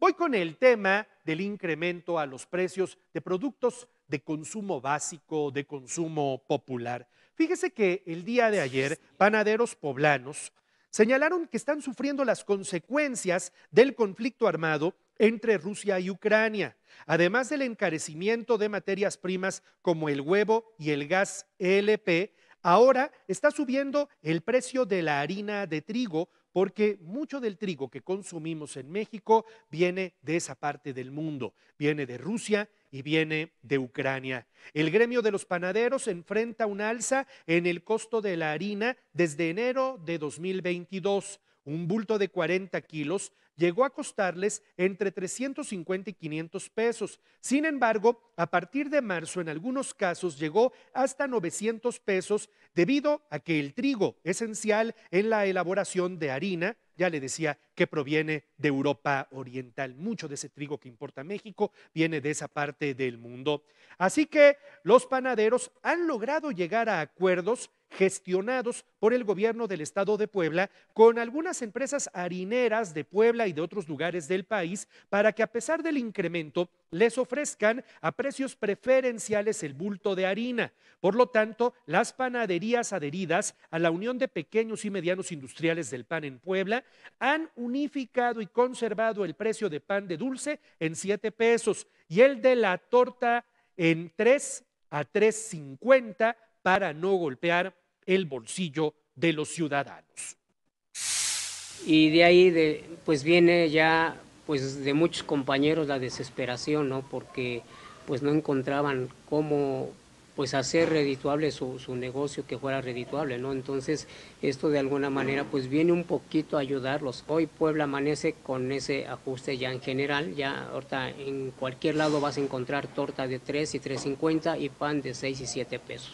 Voy con el tema del incremento a los precios de productos de consumo básico, de consumo popular. Fíjese que el día de ayer, panaderos poblanos señalaron que están sufriendo las consecuencias del conflicto armado entre Rusia y Ucrania, además del encarecimiento de materias primas como el huevo y el gas LP, Ahora está subiendo el precio de la harina de trigo porque mucho del trigo que consumimos en México viene de esa parte del mundo, viene de Rusia y viene de Ucrania. El gremio de los panaderos enfrenta un alza en el costo de la harina desde enero de 2022 un bulto de 40 kilos, llegó a costarles entre 350 y 500 pesos. Sin embargo, a partir de marzo, en algunos casos, llegó hasta 900 pesos debido a que el trigo, esencial en la elaboración de harina, ya le decía que proviene de Europa Oriental. Mucho de ese trigo que importa México viene de esa parte del mundo. Así que los panaderos han logrado llegar a acuerdos gestionados por el gobierno del estado de Puebla con algunas empresas harineras de Puebla y de otros lugares del país para que a pesar del incremento les ofrezcan a precios preferenciales el bulto de harina. Por lo tanto, las panaderías adheridas a la Unión de Pequeños y Medianos Industriales del Pan en Puebla han unificado y conservado el precio de pan de dulce en 7 pesos y el de la torta en 3 a 3.50 para no golpear el bolsillo de los ciudadanos. Y de ahí pues viene ya pues de muchos compañeros la desesperación, ¿no? Porque pues no encontraban cómo pues hacer redituable su, negocio que fuera redituable, ¿no? Entonces, esto de alguna manera pues viene un poquito a ayudarlos. Hoy Puebla amanece con ese ajuste ya en general, ya ahorita en cualquier lado vas a encontrar torta de 3 y 3.50 y pan de 6 y 7 pesos.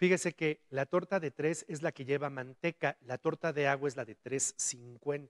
Fíjese que la torta de tres es la que lleva manteca, la torta de agua es la de 3.50.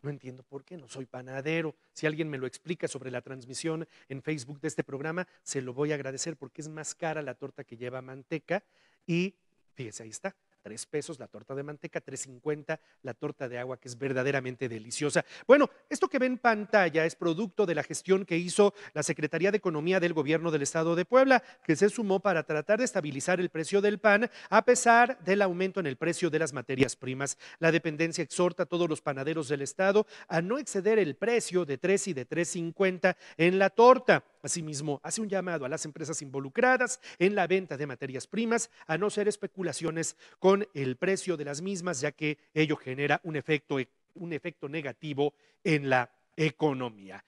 No entiendo por qué, no soy panadero. Si alguien me lo explica sobre la transmisión en Facebook de este programa, se lo voy a agradecer porque es más cara la torta que lleva manteca y fíjese, ahí está, 3 pesos la torta de manteca, 3.50 la torta de agua, que es verdaderamente deliciosa. Bueno, esto que ven en pantalla es producto de la gestión que hizo la Secretaría de Economía del Gobierno del Estado de Puebla, que se sumó para tratar de estabilizar el precio del pan a pesar del aumento en el precio de las materias primas. La dependencia exhorta a todos los panaderos del Estado a no exceder el precio de 3 y de 3.50 en la torta. Asimismo, hace un llamado a las empresas involucradas en la venta de materias primas a no hacer especulaciones con el precio de las mismas, ya que ello genera un efecto, e, un efecto negativo en la economía.